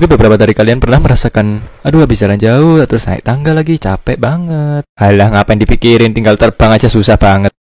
Mungkin beberapa dari kalian pernah merasakan, aduh habis jalan jauh, terus naik tangga lagi, capek banget. Alah, ngapain dipikirin, tinggal terbang aja susah banget.